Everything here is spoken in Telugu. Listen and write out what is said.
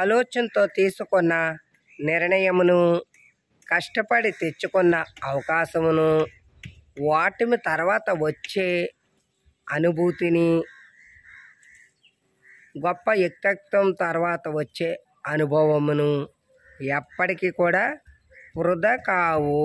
ఆలోచనతో తీసుకున్న నిర్ణయమును కష్టపడి తెచ్చుకున్న అవకాశమును వాటిమి తర్వాత వచ్చే అనుభూతిని గొప్ప వ్యక్తిత్వం తర్వాత వచ్చే అనుభవమును ఎప్పటికీ కూడా వృధా కావు